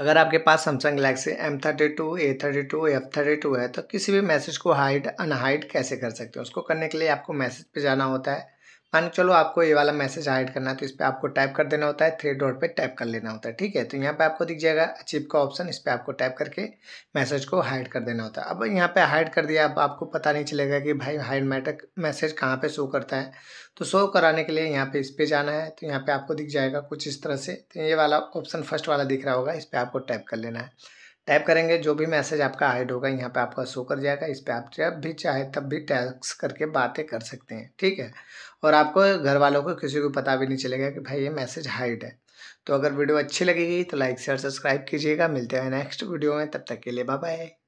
अगर आपके पास Samsung Galaxy M thirty two A thirty two F thirty two है तो किसी भी मैसेज को हाइड अनहाइड कैसे कर सकते हो उसको करने के लिए आपको मैसेज पे जाना होता है मान हाँ, चलो आपको ये वाला मैसेज हाइड करना है तो इस पर आपको टाइप कर देना होता है थ्री डॉट पे टाइप कर लेना होता है ठीक है तो यहाँ पे आपको दिख जाएगा अचीव का ऑप्शन इस पर आपको टाइप करके मैसेज को हाइड कर देना होता है अब यहाँ पे हाइड कर दिया अब आपको पता नहीं चलेगा कि भाई हाइड मैटर मैसेज कहाँ पर शो करता है तो शो कराने के लिए यहाँ पे इस पर जाना है तो यहाँ पर आपको दिख जाएगा कुछ इस तरह से तो ये वाला ऑप्शन फर्स्ट वाला दिख रहा होगा इस पर आपको टाइप कर लेना है टाइप करेंगे जो भी मैसेज आपका हाइड होगा यहाँ पे आपका शो कर जाएगा इस पर आप जब भी चाहे तब भी टैक्स करके बातें कर सकते हैं ठीक है और आपको घर वालों को किसी को पता भी नहीं चलेगा कि भाई ये मैसेज हाइड है तो अगर वीडियो अच्छी लगेगी तो लाइक शेयर सब्सक्राइब कीजिएगा मिलते हैं नेक्स्ट वीडियो में तब तक के लिए बाय बाय